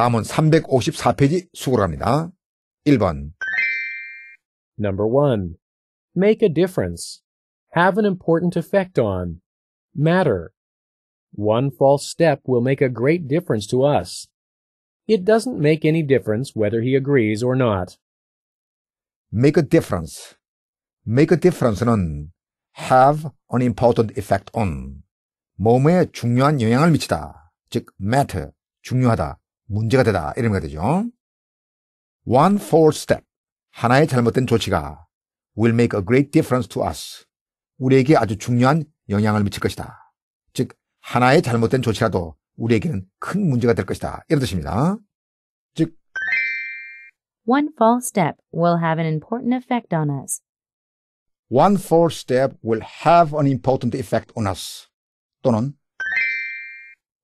다음은 354페이지 수고합니다. 1번 Number 1. Make a difference. Have an important effect on. Matter. One false step will make a great difference to us. It doesn't make any difference whether he agrees or not. make a difference. make a difference는 have an important effect on 몸에 중요한 영향을 미치다. 즉 matter 중요하다 문제가 되다 이런 거 되죠. One forward step 하나의 잘못된 조치가 will make a great difference to us 우리에게 아주 중요한 영향을 미칠 것이다. 즉 하나의 잘못된 조치라도 우리에게는 큰 문제가 될 것이다. 이런 뜻입니다. 즉 One false step will have an important effect on us. One false step will have an important effect on us. 또는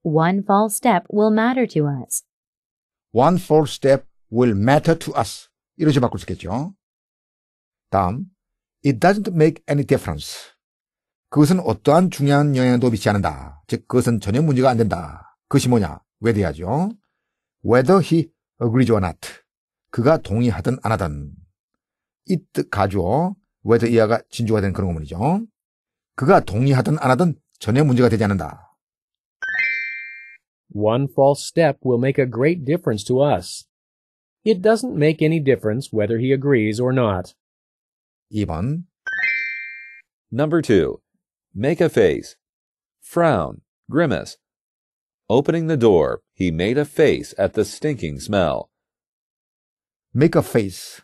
One false step will matter to us. one false step will matter to us. 이러지 바꿀 수 있겠죠. 다음, it doesn't make any difference. 그것은 어떠한 중요한 영향도 미치지 않는다. 즉, 그것은 전혀 문제가 안 된다. 그것이 뭐냐? 왜 돼야죠? whether he agrees or not. 그가 동의하든 안 하든. it 가죠. whether 이하가 진주가 된 그런 거문이죠. 그가 동의하든 안 하든 전혀 문제가 되지 않는다. One false step will make a great difference to us. It doesn't make any difference whether he agrees or not. 2번 Number 2. Make a face. Frown. Grimace. Opening the door, he made a face at the stinking smell. make a face.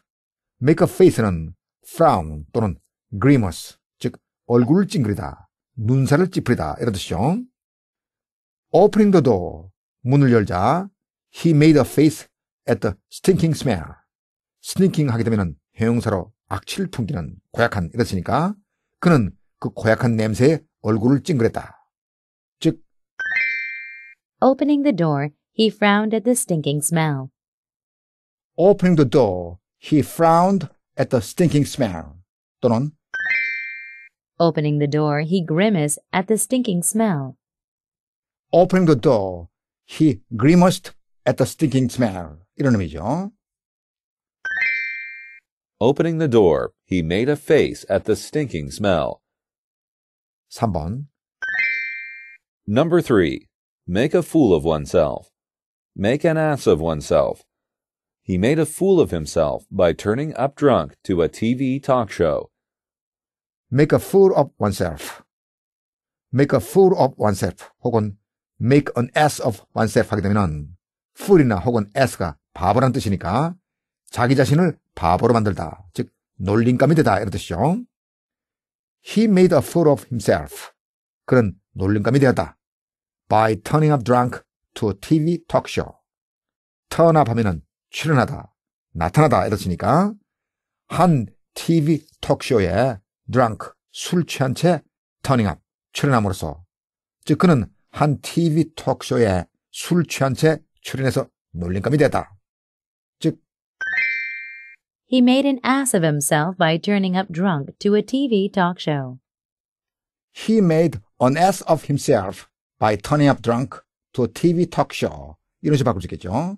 make a face는 frown 또는 grimace, 즉 얼굴을 찡그리다, 눈살을 찌푸리다 이런 뜻이죠. opening the door. 문을 열자 he made a face at the stinking smell. stinking 하게 되면 형용사로 악취를 풍기는 고약한 이렇으니까 그는 그 고약한 냄새에 얼굴을 찡그렸다. 즉 opening the door he frowned at the stinking smell. opening the door he frowned at the stinking smell 또는 opening the door he grimaced at the stinking smell. opening the door, he grimaced at the stinking smell. 이런 의미죠. Opening the door, he made a face at the stinking smell. 3번 Number 3. Make a fool of oneself. Make an ass of oneself. He made a fool of himself by turning up drunk to a TV talk show. Make a fool of oneself. Make a fool of oneself 혹은 make an ass of oneself 하게 되면 fool이나 혹은 ass가 바보란 뜻이니까 자기 자신을 바보로 만들다. 즉, 놀림감이 되다. 이런 뜻이죠. He made a fool of himself. 그는 놀림감이 되었다. By turning up drunk to a TV talk show. turn up 하면은 출연하다, 나타나다. 이런 뜻이니까 한 TV 톡쇼에 drunk, 술 취한 채 turning up, 출연함으로써. 즉, 그는 한 TV 톡쇼에 술 취한 채 출연해서 놀림감이 되다. 즉 He made an ass of himself by turning up drunk to a TV talk show. He made an ass of himself by turning up drunk to a TV talk show. 이런 식으로 바꿀 수 있겠죠.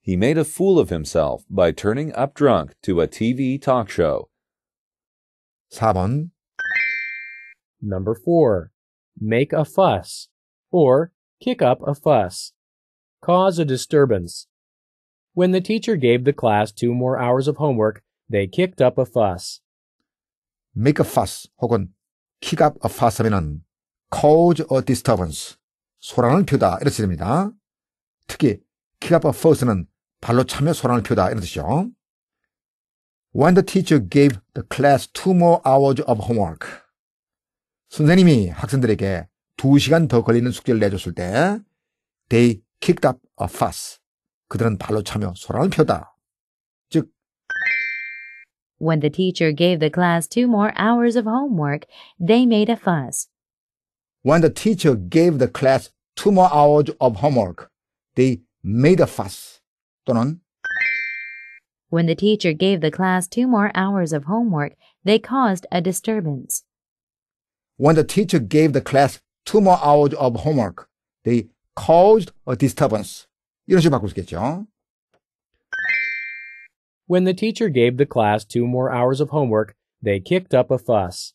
He made a fool of himself by turning up drunk to a TV talk show. 4번 Number 4. make a fuss, or kick up a fuss, cause a disturbance. When the teacher gave the class two more hours of homework, they kicked up a fuss. make a fuss 혹은 kick up a fuss 하면은 cause a disturbance, 소란을 피우다 이런 뜻입니다. 특히 kick up a fuss는 발로 차며 소란을 피우다 이런 뜻이죠. When the teacher gave the class two more hours of homework, 선생님이 학생들에게 2시간 더 걸리는 숙제를 내줬을 때 they kicked up a fuss. 그들은 발로 차며 소란을 펴다. 즉 When the teacher gave the class two more hours of homework, they made a fuss. When the teacher gave the class two more hours of homework, they made a fuss. 또는 When the teacher gave the class two more hours of homework, they caused a disturbance. When the teacher gave the class two more hours of homework, they caused a disturbance. 이런 식으로 바꿀 수 있겠죠. When the teacher gave the class two more hours of homework, they kicked up a fuss.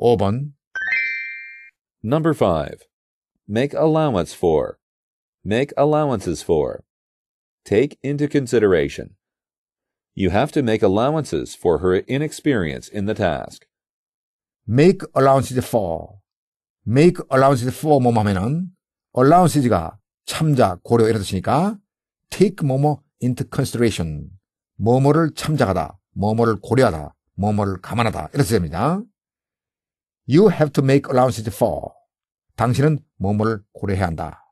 5번 Number 5. Make allowance for. Make allowances for. Take into consideration. You have to make allowances for her inexperience in the task. make allowances for, make allowances for 뭐뭐 하면은 allowances가 참자, 고려 이런 뜻이니까 take 뭐뭐 into consideration, 뭐뭐를 참작하다, 뭐뭐를 고려하다, 뭐뭐를 감안하다 이런 뜻입니다. You have to make allowances for. 당신은 뭐뭐를 고려해야 한다.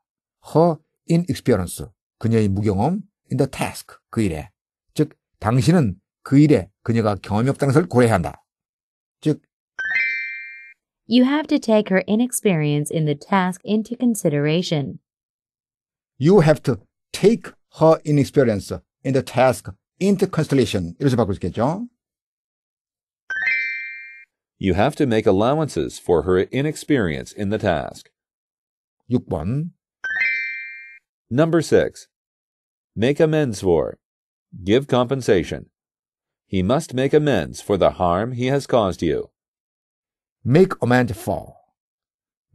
Her inexperience, 그녀의 무경험 in the task, 그 일에. 즉, 당신은 그 일에 그녀가 경험이 없다는 것을 고려해야 한다. 즉, You have to take her inexperience in the task into consideration. You have to take her inexperience in the task into consideration. 이렇게 You have to make allowances for her inexperience in the task. 6번 Number 6. Make amends for. Give compensation. He must make amends for the harm he has caused you. make amend for.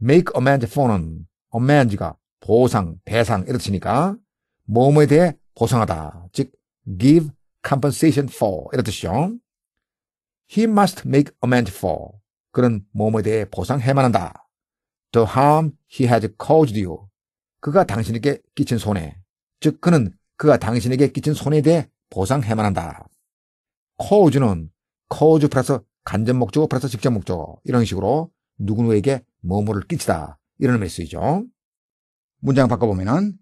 make amend for는 amend가 보상, 배상 이렇 뜻이니까 몸에 대해 보상하다. 즉 give compensation for 이런 뜻이죠. He must make amend for. 그는 몸에 대해 보상해만 한다. The harm he has caused you. 그가 당신에게 끼친 손해. 즉 그는 그가 당신에게 끼친 손해에 대해 보상해만 한다. cause는 cause 플러스 간접 목적어 플러스 직접 목적어 이런 식으로 누구누구에게 뭐뭐를 끼치다 이런 메시지죠. 문장 바꿔보면은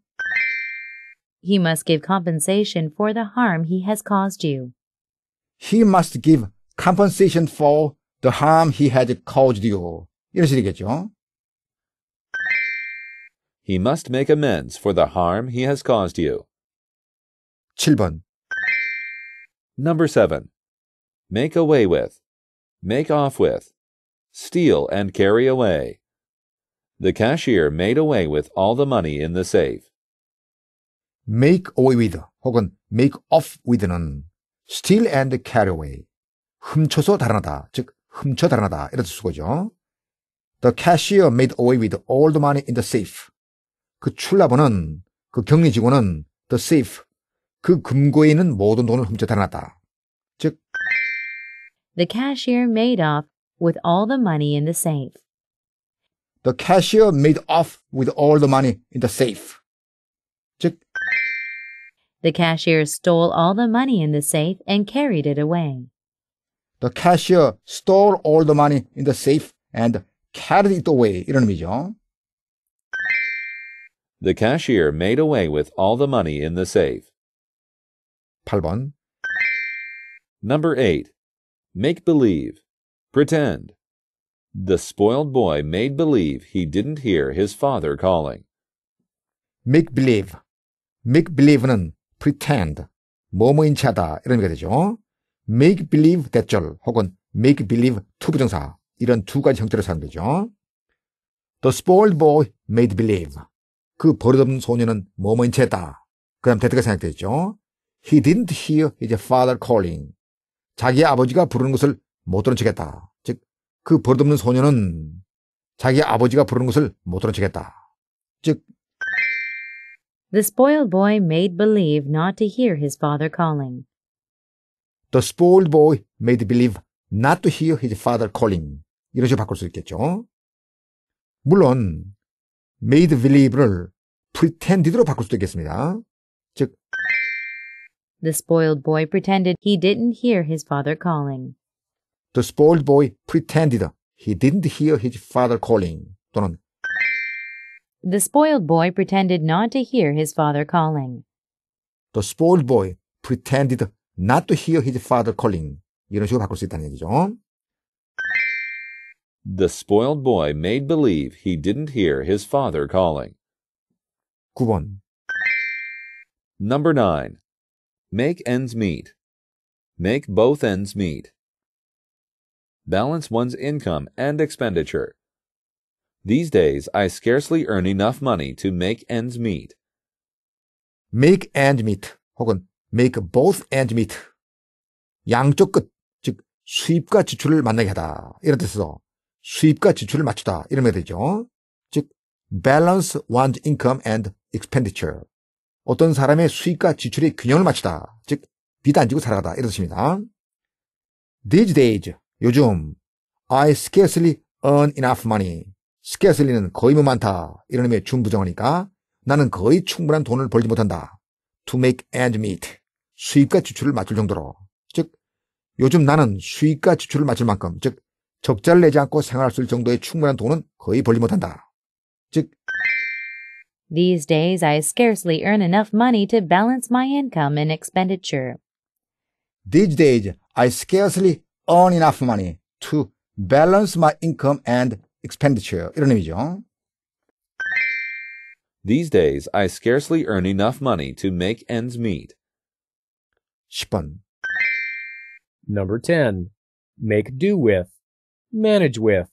He must give compensation for the harm he has caused you. He must give compensation for the harm he has caused you. 이런 식이겠죠. He must make amends for the harm he has caused you. 7번 Number 7. Make away with. make off with, steal and carry away. The cashier made away with all the money in the safe. make away with 혹은 make off with는 steal and carry away 훔쳐서 달아나다 즉 훔쳐 달아나다 이런 뜻이죠. The cashier made away with all the money in the safe. 그 출납원은 그 경리 직원은 the safe 그 금고에 있는 모든 돈을 훔쳐 달아났다 the cashier made off with all the money in the safe. The cashier made off with all the money in the safe. The cashier stole all the money in the safe and carried it away. The cashier stole all the money in the safe and carried it away. 이런 의미죠. The cashier made away with all the money in the safe. 8번. Number 8 make believe, pretend. The spoiled boy made believe he didn't hear his father calling. make believe, make believe는 pretend, 뭐뭐인 이런 의미가 되죠. make believe 대절 혹은 make believe to 부정사 이런 두 가지 형태로 사용되죠. The spoiled boy made believe. 그 버릇없는 소년은 뭐뭐인 체다. 그 다음 대태가 생각되죠. He didn't hear his father calling. 자기 아버지가 부르는 것을 못 들은 척했다. 즉그 버릇없는 소녀는 자기 아버지가 부르는 것을 못 들은 척했다. 즉 The spoiled boy made believe not to hear his father calling. The spoiled boy made believe not to hear his father calling. 이런 식으로 바꿀 수 있겠죠. 물론 made believe를 pretended로 바꿀 수도 있겠습니다. The spoiled boy pretended he didn't hear his father calling. The spoiled boy pretended he didn't hear his father calling. 또는 The spoiled boy pretended not to hear his father calling. The spoiled boy pretended not to hear his father calling. 이런 식으로 바꿀 수 있다는 얘기죠. The spoiled boy made believe he didn't hear his father calling. 9번. Number 9. Make ends meet. Make both ends meet. Balance one's income and expenditure. These days, I scarcely earn enough money to make ends meet. make end meet 혹은 make both end meet 양쪽 끝, 즉 수입과 지출을 만나게 하다 이런 뜻에서 수입과 지출을 맞추다 이런 말이 되죠. 즉 balance one's income and expenditure 어떤 사람의 수익과 지출의 균형을 맞추다. 즉, 비단 지고 살아가다. 이런 뜻입니다. These days, 요즘, I scarcely earn enough money. scarcely는 거의 뭐 많다. 이런 의미의 중부정하니까 나는 거의 충분한 돈을 벌지 못한다. to make ends meet. 수익과 지출을 맞출 정도로. 즉, 요즘 나는 수익과 지출을 맞출 만큼, 즉, 적자를 내지 않고 생활할 수 있을 정도의 충분한 돈은 거의 벌지 못한다. 즉, These days, I scarcely earn enough money to balance my income and expenditure. These days, I scarcely earn enough money to balance my income and expenditure. 이런 의미죠. These days, I scarcely earn enough money to make ends meet. 10번. Number 10. Make do with. Manage with.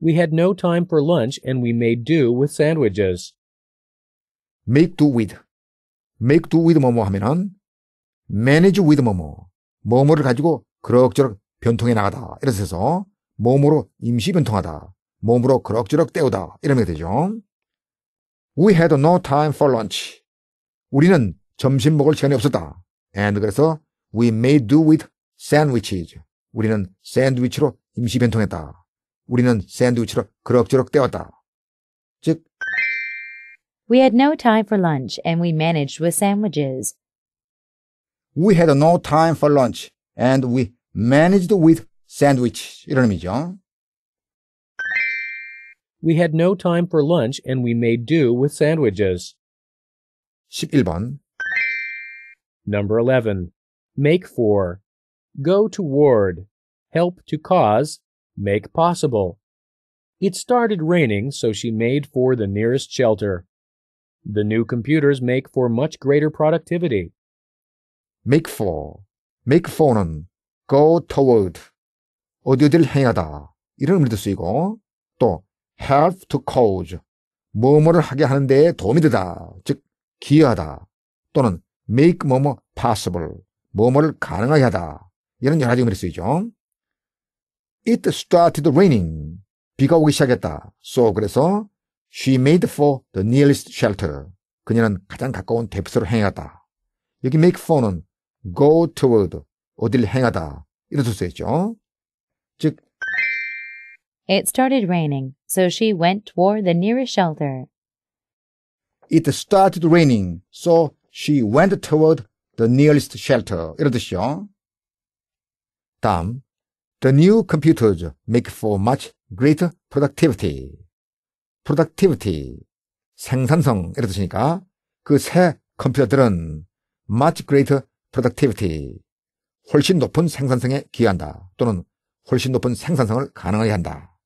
We had no time for lunch and we made do with sandwiches. make do with. make do with 뭐 뭐 하면은 manage with 뭐뭐. 뭐뭐를 가지고 그럭저럭 변통해 나가다. 이래서 해서 몸으로 임시 변통하다. 몸으로 그럭저럭 때우다. 이러면 되죠. We had no time for lunch. 우리는 점심 먹을 시간이 없었다. And 그래서 we made do with sandwiches. 우리는 샌드위치로 임시 변통했다. 우리는 샌드위치로 그럭저럭 때웠다. We had no time for lunch and we managed with sandwiches. We had no time for lunch and we managed with sandwich. 이런 의미죠. We had no time for lunch and we made do with sandwiches. 11번. Number 11. Make for. Go toward. Help to cause. Make possible. It started raining, so she made for the nearest shelter. The new computers make for much greater productivity. make for, make for는 go toward, 어디어디를 행하다 이런 의미도 쓰이고 또 help to cause, 뭐뭐를 하게 하는 데에 도움이 되다, 즉 기여하다 또는 make 뭐뭐 possible, 뭐뭐를 가능하게 하다 이런 여러 가지 의미로 쓰이죠. It started raining, 비가 오기 시작했다. So 그래서 She made for the nearest shelter. 그녀는 가장 가까운 대피소로 행하다. 여기 make for는 go toward, 어딜 행하다. 이렇게 쓰였죠. 즉, It started raining, so she went toward the nearest shelter. It started raining, so she went toward the nearest shelter. 이런 뜻이요. 다음, the new computers make for much greater productivity. productivity, 생산성, 이런 뜻이니까 그 새 컴퓨터들은 much greater productivity, 훨씬 높은 생산성에 기여한다. 또는 훨씬 높은 생산성을 가능하게 한다.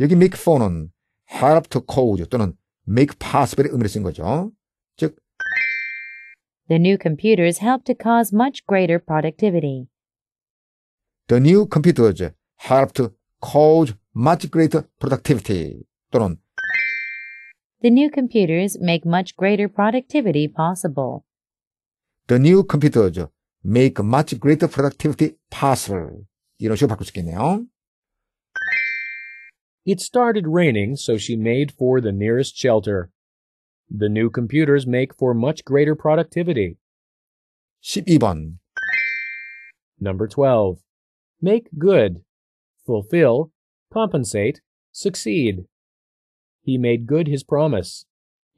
여기 make for는 help to c a u e 또는 make possible의 의미를 쓴 거죠. 즉, The new computers help to cause much greater productivity. The new computers help to cause much greater productivity. 또는 the new computers make much greater productivity possible. The new computers make much greater productivity possible. 이런 식으로 바꿀 수 있겠네요. It started raining, so she made for the nearest shelter. The new computers make for much greater productivity. 12번. Number 12. Make good. Fulfill, compensate, succeed. he made good his promise.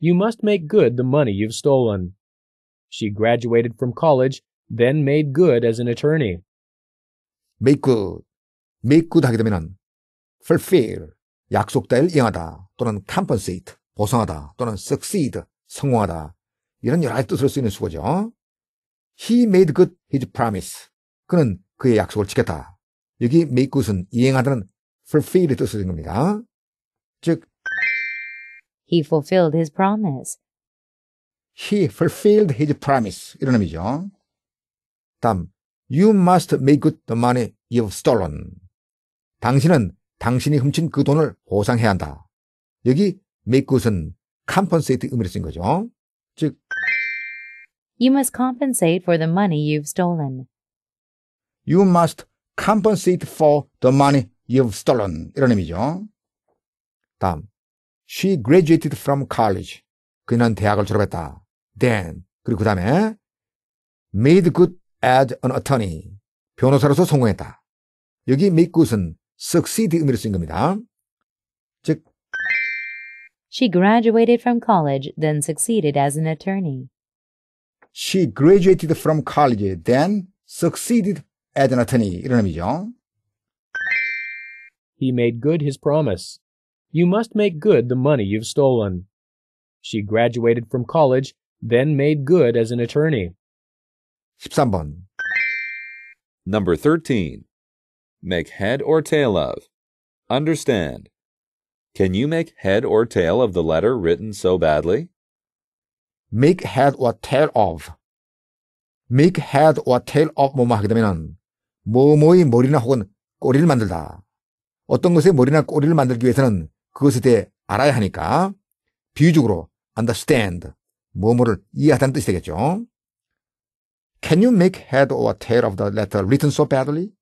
You must make good the money you've stolen. She graduated from college, then made good as an attorney. make good. make good 하게 되면 fulfill, 약속될 이행하다 또는 compensate, 보상하다 또는 succeed, 성공하다 이런 여러 가지 뜻을로 쓰이는 수거죠. He made good his promise. 그는 그의 약속을 지켰다. 여기 make good은 이행하다는 fulfill의 뜻을 쓰는 겁니다. 즉 He fulfilled his promise. He fulfilled his promise. 이런 의미죠. 다음, You must make good the money you've stolen. 당신은 당신이 훔친 그 돈을 보상해야 한다. 여기 make good은 compensate 의미로 쓴 거죠. 즉, You must compensate for the money you've stolen. You must compensate for the money you've stolen. 이런 의미죠. 다음, She graduated from college. 그는 대학을 졸업했다. Then 그리고 그 다음에 made good as an attorney. 변호사로서 성공했다. 여기 make good은 succeed 의미로 쓴 겁니다. 즉 She graduated from college, then succeeded as an attorney. She graduated from college, then succeeded as an attorney. 이런 의미죠. He made good his promise. You must make good the money you've stolen. She graduated from college, then made good as an attorney. 13번. Number 13. Make head or tail of. Understand. Can you make head or tail of the letter written so badly? Make head or tail of. Make head or tail of 뭐뭐 하게 되면 뭐뭐의 머리나 혹은 꼬리를 만들다. 어떤 것의 머리나 꼬리를 만들기 위해서는 그것에 대해 알아야 하니까 비유적으로 understand 뭐뭐를 이해하다는 뜻이 되겠죠. Can you make head or tail of the letter written so badly?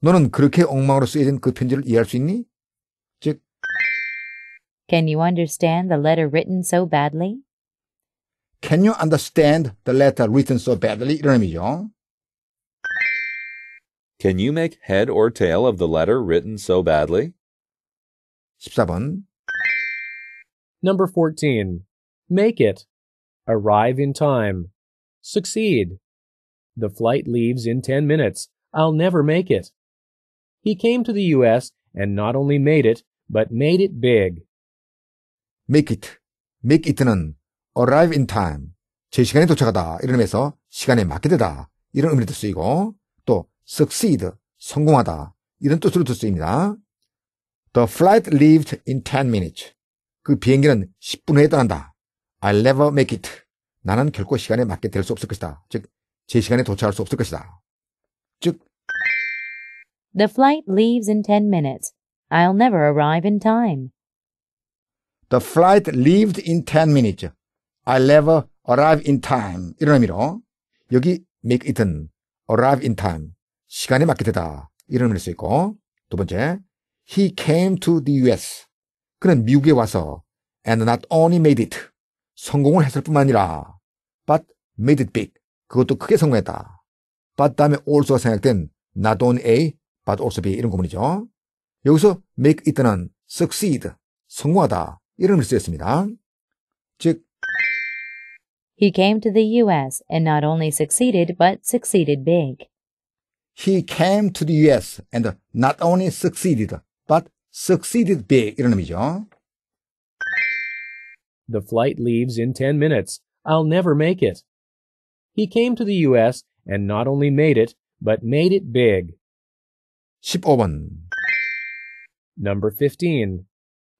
너는 그렇게 엉망으로 쓰여진 그 편지를 이해할 수 있니? 즉 Can you understand the letter written so badly? Can you understand the letter written so badly? 이런 의미죠. Can you make head or tail of the letter written so badly? 14번. Number 14. Make it. Arrive in time. Succeed. The flight leaves in 10 minutes. I'll never make it. He came to the U.S. and not only made it, but made it big. make it. make it는 arrive in time. 제 시간에 도착하다. 이런 의미에서 시간에 맞게 되다. 이런 의미로도 쓰이고, 또 succeed. 성공하다. 이런 뜻으로도 쓰입니다. The flight left in 10 minutes. 그 비행기는 10분 후에 떠난다. I'll never make it. 나는 결코 시간에 맞게 될 수 없을 것이다. 즉, 제 시간에 도착할 수 없을 것이다. 즉, The flight leaves in 10 minutes. I'll never arrive in time. The flight left in 10 minutes. I'll never arrive in time. 이런 의미로 여기 make it은 arrive in time. 시간에 맞게 되다. 이런 의미일 수 있고 두 번째 He came to the US. 그는 미국에 와서 and not only made it. 성공을 했을 뿐만 아니라 but made it big. 그것도 크게 성공했다. but 다음에 also가 생각된 not only A but also B 이런 구문이죠. 여기서 make it는 succeed, 성공하다 이런 의미로 쓰였습니다. 즉 He came to the US and not only succeeded but succeeded big. He came to the US and not only succeeded but succeeded big. 이런 의미죠. The flight leaves in 10 minutes. I'll never make it. He came to the U.S. and not only made it, but made it big. 15번 Number 15.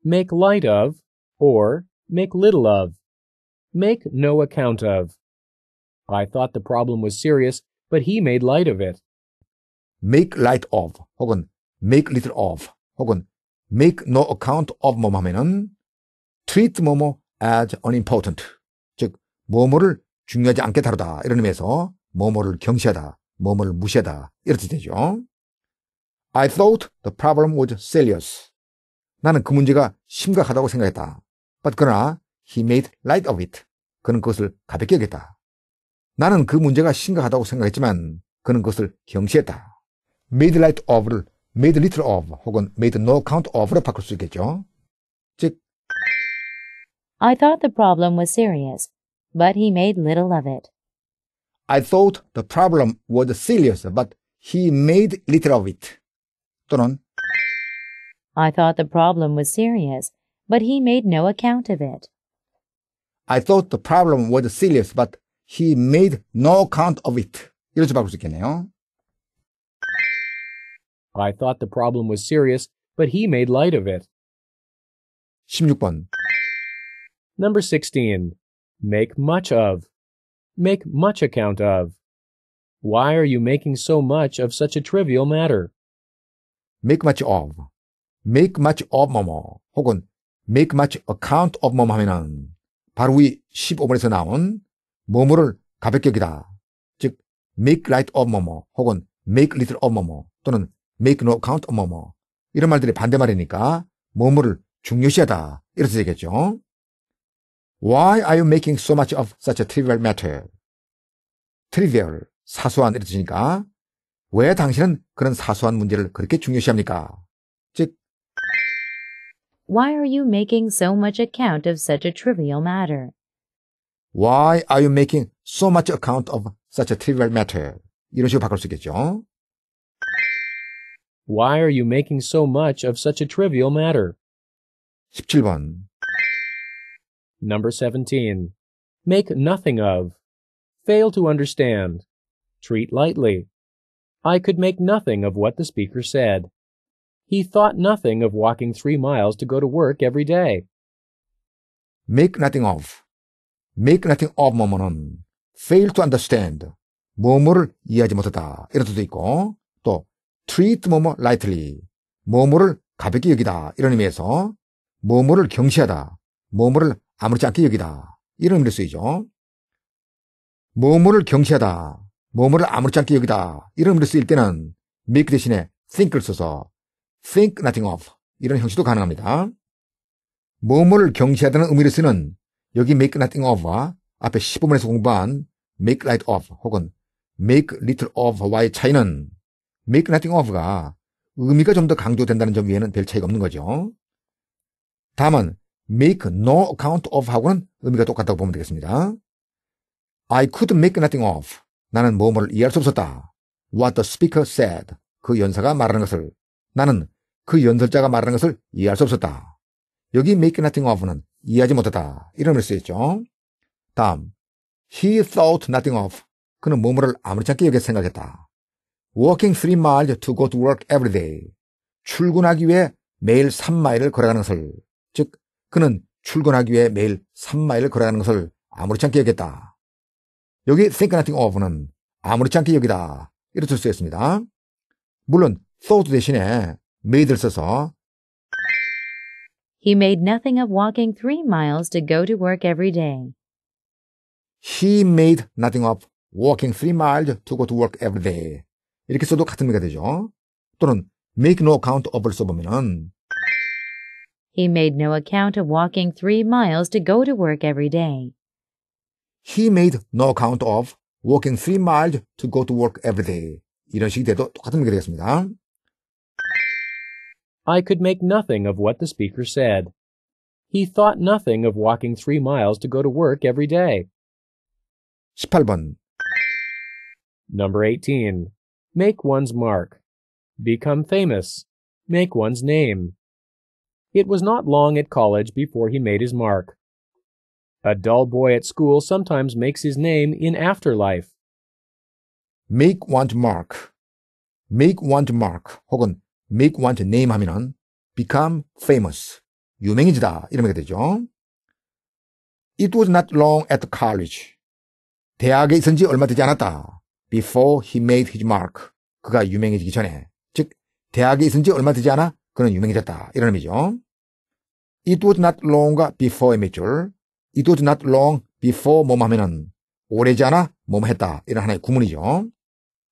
Make light of or make little of. Make no account of. I thought the problem was serious, but he made light of it. Make light of 혹은 make little of 혹은 make no account of 뭐뭐 하면은 treat 뭐뭐 as unimportant. 즉, 뭐뭐를 중요하지 않게 다루다. 이런 의미에서 뭐뭐를 경시하다, 뭐뭐를 무시하다. 이렇게 되죠. I thought the problem was serious. 나는 그 문제가 심각하다고 생각했다. But 그러나 he made light of it. 그는 그것을 가볍게 여겼다. 나는 그 문제가 심각하다고 생각했지만 그는 그것을 경시했다. made light of를 made little of 혹은 made no account of로 바꿀 수 있겠죠. 즉 I thought the problem was serious, but he made little of it. I thought the problem was serious, but he made little of it. 또는 I thought the problem was serious, but he made no account of it. I thought the problem was serious, but he made no account of it. 이렇게 바꿀 수 있겠네요. I thought the problem was serious, but he made light of it. 16번 Number 16. Make much of. Make much account of. Why are you making so much of such a trivial matter? make much of, make much of 뭐뭐 혹은 make much account of 뭐뭐 하면은 바로 위 15번에서 나온 뭐뭐를 가볍게 여기다. 즉 make light of 뭐뭐 혹은 make little of 뭐뭐 또는 make no a count c of 뭐뭐 이런 말들이 반대말이니까 뭐뭐를 중요시하다 이렇게 되겠죠. Why are you making so much of such a trivial matter? trivial 사소한 이렇게 되니까 왜 당신은 그런 사소한 문제를 그렇게 중요시합니까? 즉 Why are you making so much account of such a trivial matter? Why are you making so much account of such a trivial matter? 이런 식으로 바꿀 수 있겠죠. Why are you making so much of such a trivial matter? 17번 Number 17. Make nothing of. Fail to understand. Treat lightly. I could make nothing of what the speaker said. He thought nothing of walking three miles to go to work every day. Make nothing of. Make nothing of 뭐뭐는 fail to understand. 뭐뭐를 이해하지 못했다. 이런 있고 treat 뭐뭐 lightly. 뭐뭐를 가볍게 여기다. 이런 의미에서 뭐뭐를 경시하다. 뭐뭐를 아무렇지 않게 여기다. 이런 의미로 쓰이죠. 뭐뭐를 경시하다. 뭐뭐를 아무렇지 않게 여기다. 이런 의미로 쓰일 때는 make 대신에 think를 써서 think nothing of. 이런 형식도 가능합니다. 뭐뭐를 경시하다는 의미로 쓰는 여기 make nothing of와 앞에 15분에서 공부한 make light of 혹은 make little of와의 차이는 make nothing of가 의미가 좀 더 강조된다는 점 외에는 별 차이가 없는 거죠. 다만 make no account of 하고는 의미가 똑같다고 보면 되겠습니다. I could make nothing of. 나는 뭐뭐를 이해할 수 없었다. What the speaker said. 그 연사가 말하는 것을. 나는 그 연설자가 말하는 것을 이해할 수 없었다. 여기 make nothing of는 이해하지 못했다. 이런 말을 쓰였죠. 다음. He thought nothing of. 그는 뭐뭐를 아무렇지 않게 여겨 생각했다. walking three miles to go to work every day. 출근하기 위해 매일 3마일을 걸어가는 것을, 즉 그는 출근하기 위해 매일 3마일을 걸어가는 것을 아무렇지 않게 여겼다. 여기 think nothing of는 아무렇지 않게 여기다. 이렇게 쓸 수 있습니다. 물론 thought 대신에 made를 써서 He made nothing of walking three miles to go to work every day. He made nothing of walking three miles to go to work every day. 이렇게 써도 같은 의미가 되죠. 또는 make no account of을 써보면은 He made no account of walking three miles to go to work every day. He made no account of walking three miles to go to work every day. 이런 식이 돼도 똑같은 의미가 되겠습니다. I could make nothing of what the speaker said. He thought nothing of walking three miles to go to work every day. 18번. Number 18 make one's mark, become famous, make one's name. It was not long at college before he made his mark. A dull boy at school sometimes makes his name in afterlife. make one's mark, make one's mark 혹은 make one's name 하면은 become famous, 유명해지다 이러게 되죠. It was not long at college. 대학에 있은 얼마 되지 않았다. before he made his mark. 그가 유명해지기 전에. 즉, 대학에 있은 지 얼마 되지 않아 그는 유명해졌다. 이런 의미죠. It was not long과 before 몇 줄. It was not long before 뭐뭐 하면은 오래지 않아 뭐뭐 했다. 이런 하나의 구문이죠.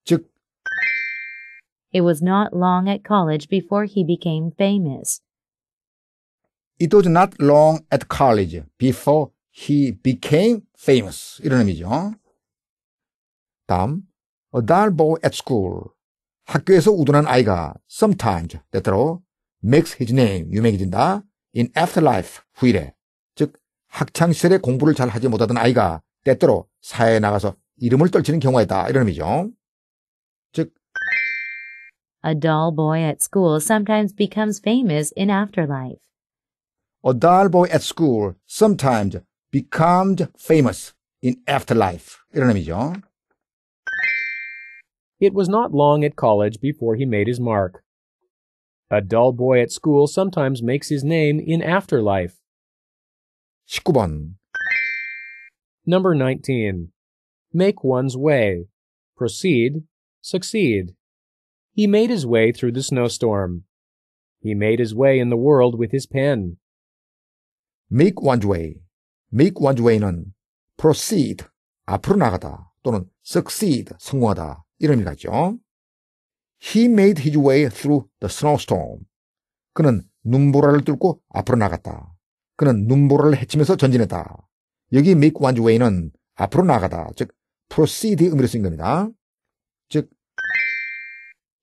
즉, It was not long at college before he became famous. It was not long at college before he became famous. 이런 의미죠. 다음, Darbo at school. 학교에서 우둔한 아이가 sometimes 때때로 makes his name 유명해진다 in afterlife 후일에 즉 학창시절에 공부를 잘 하지 못하던 아이가 때때로 사회에 나가서 이름을 떨치는 경우가 있다 이런 의미죠. 즉 A dull boy at school sometimes becomes famous in afterlife. A dull boy at school sometimes becomes famous in afterlife. 이런 의미죠. It was not long at college before he made his mark. A dull boy at school sometimes makes his name in afterlife. 19번 Number 19. Make one's way. Proceed. Succeed. He made his way through the snowstorm. He made his way in the world with his pen. Make one's way. Make one's way는 proceed, 앞으로 나가다 또는 succeed, 성공하다 이름이라죠. He made his way through the snowstorm. 그는 눈보라를 뚫고 앞으로 나갔다. 그는 눈보라를 헤치면서 전진했다. 여기 make one's way는 앞으로 나가다, 즉 proceed의 미로 쓰인 겁니다. 즉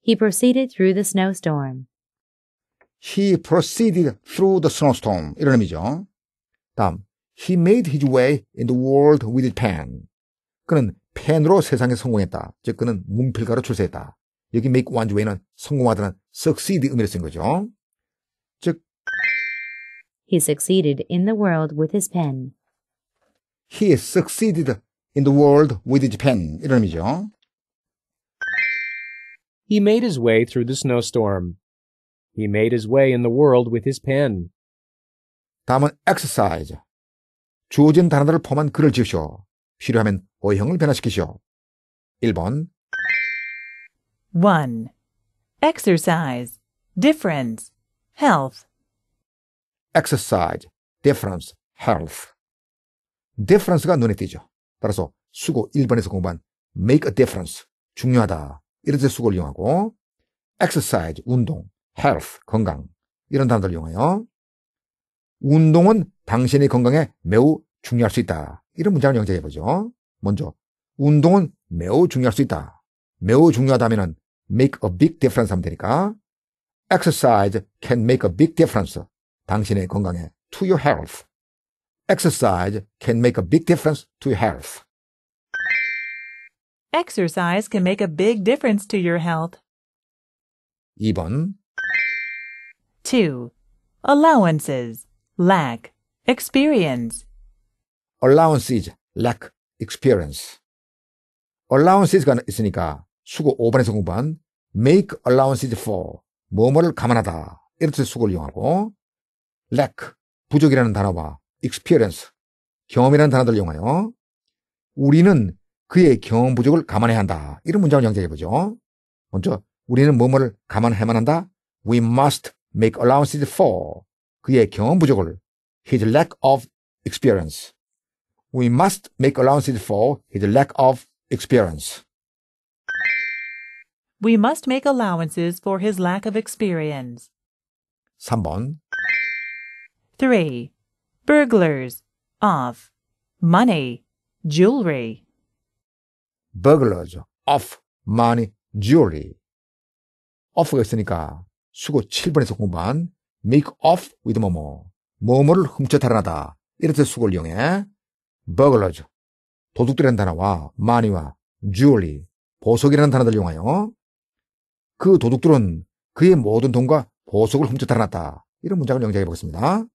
He proceeded through the snowstorm. He proceeded through the snowstorm. 이런 의미죠. 다음, he made his way in the world with a pen. 그는 펜으로 세상에 성공했다. 즉 그는 문필가로 출세했다. 여기 make one's way는 성공하다는 succeed 의미를 쓴 거죠. 즉 He succeeded in the world with his pen. He succeeded in the world with his pen. 이런 의미죠. He made his way through the snowstorm. He made his way in the world with his pen. 다음은 exercise. 주어진 단어들을 포함한 글을 지으시오. 필요하면 O형을 변화시키시오. 1번 1. Exercise, difference, health. exercise, difference, health. difference가 눈에 띄죠. 따라서 수고 1번에서 공부한 make a difference, 중요하다. 이런 데 수고를 이용하고 exercise, 운동, health, 건강 이런 단어를 이용하여 운동은 당신의 건강에 매우 중요할 수 있다. 이런 문장을 영재해보죠. 먼저 운동은 매우 중요할 수 있다. 매우 중요하다면 make a big difference 하면 되니까 exercise can make a big difference. 당신의 건강에 to your health. exercise can make a big difference to your health. exercise can make a big difference to your health. 2번 2. Allowances, lack, experience. allowances, lack, experience. allowances가 있으니까 수고 5번에서 공부한 make allowances for 뭐뭐를 감안하다 이렇게 수고를 이용하고 lack 부족이라는 단어와 experience 경험이라는 단어들을 이용하여 우리는 그의 경험 부족을 감안해야 한다 이런 문장을 연결해 보죠. 먼저 우리는 뭐뭐를 감안해야만 한다. We must make allowances for 그의 경험 부족을 his lack of experience we must make allowances for his lack of experience. We must make allowances for his lack of experience. 3번 3. Burglars of money, jewelry. Burglars of money, jewelry. off가 있으니까 수고 7번에서 공부한 make off with 뭐뭐 뭐뭐를 훔쳐 달아나다 이렇듯 수고를 이용해 burglars, 도둑들이라는 단어와 money와 jewelry, 보석이라는 단어들 이용하여 그 도둑들은 그의 모든 돈과 보석을 훔쳐 달아났다. 이런 문장을 영작해 보겠습니다.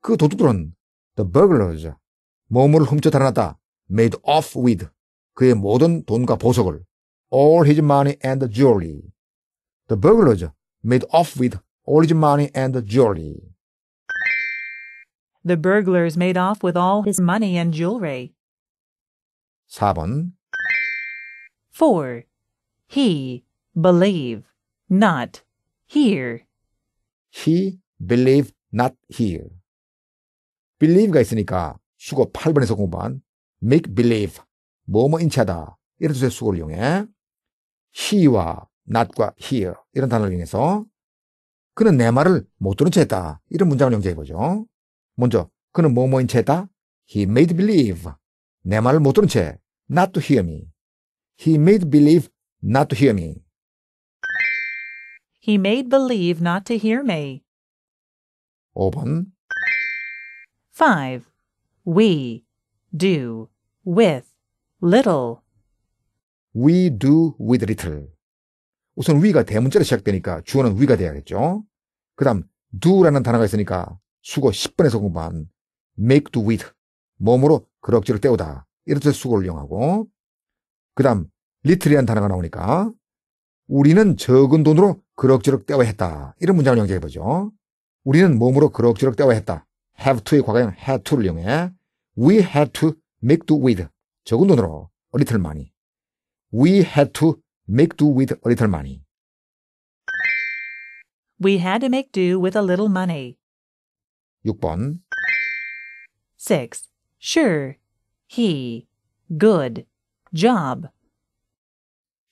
그 도둑들은 the burglars, 몸을 훔쳐 달아났다. made off with 그의 모든 돈과 보석을 all his money and jewelry. The burglars made off with all his money and jewelry. The burglars made off with all his money and jewelry. 4번 4. He, believe, not, hear. He believed not hear. believe가 있으니까 수거 8번에서 공부한 make believe, 뭐 뭐 인체하다. 이런 뜻의 수거를 이용해 he와 not과 hear 이런 단어를 이용해서 그는 내 말을 못 들은 채 했다. 이런 문장을 연재해보죠. 먼저 그는 뭐뭐인 채다. He made believe. 내 말을 못 들은 채 not to hear me. He made believe not to hear me. He made believe not to hear me. 5번 5. We do with little. We do with little. 우선 we가 대문자로 시작되니까 주어는 we가 돼야겠죠. 그 다음 do라는 단어가 있으니까 수고 10번에서 공부한 make do with 몸으로 그럭저럭 때우다 이렇듯 수고를 이용하고 그 다음 리틀이라는 단어가 나오니까 우리는 적은 돈으로 그럭저럭 때워 했다 이런 문장을 연결해 보죠 우리는 몸으로 그럭저럭 때워 했다 have to의 과거형 had to를 이용해 we had to make do with 적은 돈으로 a little money we had to make do with a little money We had to make do with a little money. 6번 6. Sure. He. Good. Job.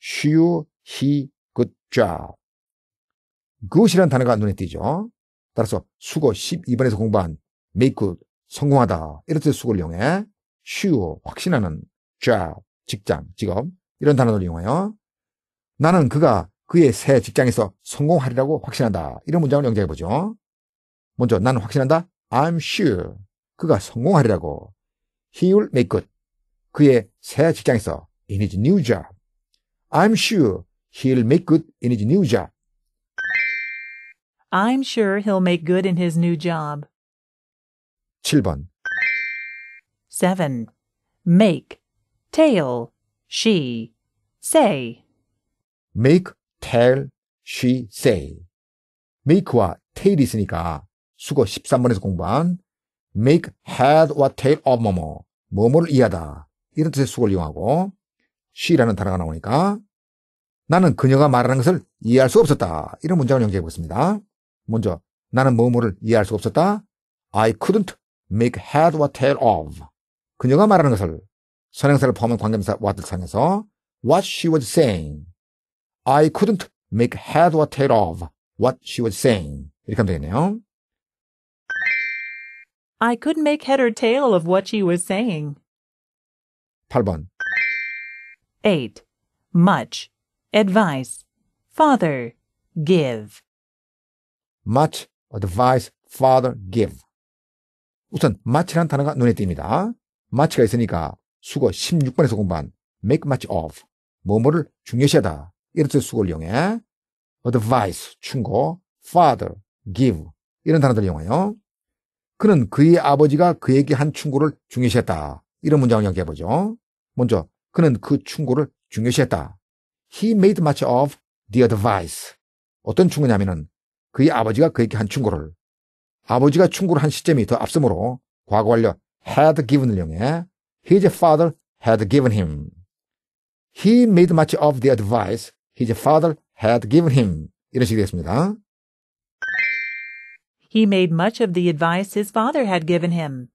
Sure. He. Good job. good이란 단어가 눈에 띄죠. 따라서 수고 12번에서 공부한 make good, 성공하다 이럴 때수고를 이용해 sure, 확신하는 job, 직장, 직업 이런 단어를 이용하여 나는 그가 그의 새 직장에서 성공하리라고 확신한다. 이런 문장을 연재해 보죠. 먼저 나는 확신한다. I'm sure. 그가 성공하리라고. He will make good. 그의 새 직장에서 in his new job. I'm sure he'll make good in his new job. I'm sure he'll make good in his new job. 7번 7. make t e l l she say make t e l l she say make와 t e l l 이 있으니까 수거 13번에서 공부한 make head or tail of 뭐뭐, 뭐뭐를 이해하다. 이런 뜻의 수거를 이용하고 she라는 단어가 나오니까 나는 그녀가 말하는 것을 이해할 수 없었다. 이런 문장을 연결해 보겠습니다. 먼저 나는 뭐뭐를 이해할 수 없었다. I couldn't make head or tail of. 그녀가 말하는 것을 선행사를 포함한 관계사 what을 사용해서 what she was saying. I couldn't make head or tail of what she was saying. 이렇게 하면 되겠네요. I couldn't make head or tail of what she was saying. 8번 8. Much. Advice. Father. Give. Much. Advice. Father. Give. 우선 much란 단어가 눈에 띕니다. much가 있으니까 수거 16번에서 공부한 make much of 뭐뭐를 중요시하다 이런 뜻 수거를 이용해 advice 충고 father give 이런 단어들을 이용해요. 그는 그의 아버지가 그에게 한 충고를 중요시했다. 이런 문장을 연기해 보죠. 먼저 그는 그 충고를 중요시했다. He made much of the advice. 어떤 충고냐면은 그의 아버지가 그에게 한 충고를 아버지가 충고를 한 시점이 더 앞서므로 과거 완료 had given을 이용해 his father had given him. He made much of the advice his father had given him. 이런 식이 되겠습니다. He made much of the advice his father had given him.